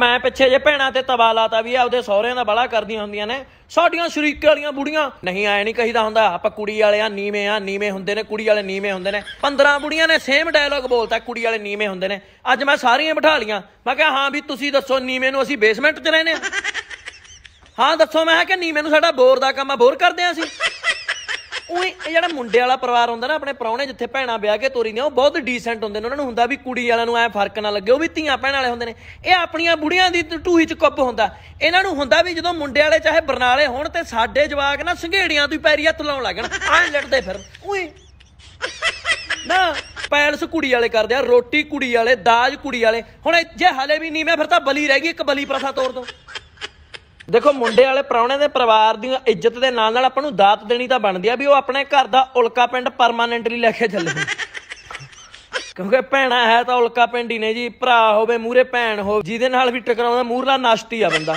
ਮੈਂ ਪਿੱਛੇ ਜੇ ਭੈਣਾ ਤੇ ਤਵਾ ਲਾਤਾ ਵੀ ਆਪਦੇ ਸਹੁਰਿਆਂ ਦਾ ਬੜਾ ਕਰਦੀਆਂ ਹੁੰਦੀਆਂ ਨੇ ਸਾਡੀਆਂ ਸ਼ਰੀਕੇ ਵਾਲੀਆਂ ਬੁੜੀਆਂ ਨਹੀਂ ਆਏ ਨਹੀਂ ਕਹੀਦਾ ਹੁੰਦਾ ਆਪਾਂ ਕੁੜੀ ਵਾਲਿਆਂ ਨੀਵੇਂ ਆ ਨੀਵੇਂ ਹੁੰਦੇ ਨੇ ਕੁੜੀ ਵਾਲੇ ਨੀਵੇਂ ਹੁੰਦੇ ਨੇ 15 ਬੁੜੀਆਂ ਨੇ ਸੇਮ ਡਾਇਲੌਗ ਬੋਲਤਾ ਕੁੜੀ ਵਾਲੇ ਨੀਵੇਂ ਹੁੰਦੇ ਨੇ ਅੱਜ ਮੈਂ ਸਾਰੀਆਂ ਬਿਠਾ ਲੀਆਂ ਮੈਂ ਕਿਹਾ ਹਾਂ ਵੀ ਤੁਸੀਂ ਦੱਸੋ ਨੀਵੇਂ ਨੂੰ ਅਸੀਂ ਬੇਸਮੈਂਟ 'ਚ ਰਹਿੰਦੇ ਆ ਹਾਂ ਦੱਸੋ ਮੈਂ ਕਿ ਨੀਵੇਂ ਨੂੰ ਸਾਡਾ ਬੋਰ ਦਾ ਕੰਮ ਆ ਬੋਰ ਕਰਦੇ ਆ ਅਸੀਂ ਉਹ ਇਹ ਜਿਹੜਾ ਮੁੰਡੇ ਵਾਲਾ ਪਰਿਵਾਰ ਹੁੰਦਾ ਨਾ ਆਪਣੇ ਪਰੌਣੇ ਜਿੱਥੇ ਭੈਣਾ ਵਿਆਹ ਕੇ ਤੋਰੀ ਨੇ ਉਹ ਬਹੁਤ ਡੀਸੈਂਟ ਹੁੰਦੇ ਨੇ ਉਹਨਾਂ ਨੂੰ ਹੁੰਦਾ ਵੀ ਕੁੜੀ ਵਾਲਿਆਂ ਨੂੰ ਐ ਫਰਕ ਨਾ ਲੱਗੇ ਉਹ ਵੀ ਧੀਆਂ ਭੈਣਾਂ ਵਾਲੇ ਹੁੰਦੇ ਨੇ ਇਹ ਆਪਣੀਆਂ ਬੁੜੀਆਂ ਦੀ ਟੂਹੀ ਚ ਕੱਪ ਹੁੰਦਾ ਇਹਨਾਂ ਨੂੰ ਹੁੰਦਾ ਵੀ ਜਦੋਂ ਮੁੰਡੇ ਵਾਲੇ ਚਾਹੇ ਬਰਨਾਲੇ ਹੋਣ ਤੇ ਸਾਡੇ ਜਵਾਕ ਨਾ ਸੰਘੇੜੀਆਂ ਤੋਂ ਪੈਰੀ ਹੱਥ ਲਾਉਣ ਲੱਗਣ ਐ ਲੜਦੇ ਫਿਰ ਓਏ ਨਾ ਪੈਲਸ ਕੁੜੀ ਵਾਲੇ ਕਰਦੇ ਆ ਰੋਟੀ ਕੁੜੀ ਵਾਲੇ ਦਾਜ ਕੁੜੀ ਵਾਲੇ ਹੁਣ ਜੇ ਹਲੇ ਵੀ ਨਹੀਂ ਮੈਂ ਫਿਰ ਤਾਂ ਬਲੀ ਰਹਿ ਗਈ ਇੱਕ ਬਲੀ ਪ੍ਰਥਾ ਤੋੜ ਦੋ ਦੇਖੋ ਮੁੰਡੇ ਵਾਲੇ ਪਰੌਣੇ ਦੇ ਪਰਿਵਾਰ ਦੀ ਇੱਜ਼ਤ ਦੇ ਨਾਲ ਨਾਲ ਆਪਾਂ ਨੂੰ ਦਾਤ ਦੇਣੀ ਤਾਂ ਬਣਦੀ ਆ ਵੀ ਉਹ ਆਪਣੇ ਘਰ ਦਾ ਉਲਕਾ ਪਿੰਡ ਪਰਮਾਨੈਂਟਲੀ ਲੈ ਕੇ ਚੱਲੇ ਕਿਉਂਕਿ ਭੈਣਾ ਹੈ ਤਾਂ ਉਲਕਾ ਪਿੰਡ ਹੀ ਨੇ ਜੀ ਭਰਾ ਹੋਵੇ ਮੂਰੇ ਭੈਣ ਹੋ ਜਿਹਦੇ ਨਾਲ ਵੀ ਟਕਰਾਉਂਦਾ ਮੂਰਲਾ ਨਾਸ਼ਤੀ ਆ ਬੰਦਾ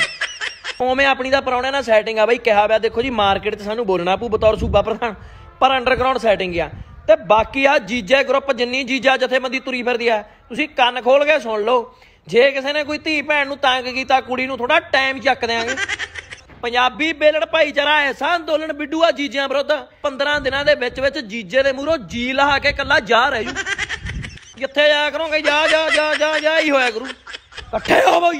ਉਵੇਂ ਆਪਣੀ ਦਾ ਪਰੌਣੇ ਨਾਲ ਸੈਟਿੰਗ ਆ ਬਾਈ ਕਿਹਾ ਬਿਆ ਦੇਖੋ ਜੀ ਮਾਰਕੀਟ 'ਚ ਸਾਨੂੰ ਬੋਲਣਾ ਪੂ ਬਤੌਰ ਸੂਬਾ ਪ੍ਰਧਾਨ ਪਰ ਅੰਡਰਗਰਾਉਂਡ ਸੈਟਿੰਗ ਆ ਤੇ ਬਾਕੀ ਆ ਜੀਜੇ ਗਰੁੱਪ ਜਿੰਨੀ ਜੀਜਾ ਜਥੇਬੰਦੀ ਤੁਰੀ ਫਿਰਦੀ ਆ ਤੁਸੀਂ ਕੰਨ ਖੋਲ ਕੇ ਸੁਣ ਲਓ ਜੇ ਕਿਸੇ ਨੇ ਕੋਈ ਧੀ ਭੈਣ ਨੂੰ ਤੰਗ ਕੀਤਾ ਕੁੜੀ ਨੂੰ ਥੋੜਾ ਟਾਈਮ ਚੱਕ ਦੇਾਂਗੇ ਪੰਜਾਬੀ ਬੇਲੜ ਭਾਈਚਾਰਾ ਐਸਾ ਅੰਦੋਲਨ ਬਿੱਡੂਆ ਜੀਜਿਆਂ ਵਿਰੁੱਧ 15 ਦਿਨਾਂ ਦੇ ਵਿੱਚ ਵਿੱਚ ਜੀਜੇ ਦੇ ਮੂਹਰੋਂ ਜੀ ਲਹਾ ਕੇ ਕੱਲਾ ਜਾ ਰਹਿ ਜੂ ਕਿੱਥੇ ਜਾਇਆ ਕਰੋਗੇ ਜਾ ਜਾ ਜਾ ਜਾ ਜਾ ਹੀ ਹੋਇਆ ਕਰੂ ਇਕੱਠੇ ਹੋਵੋ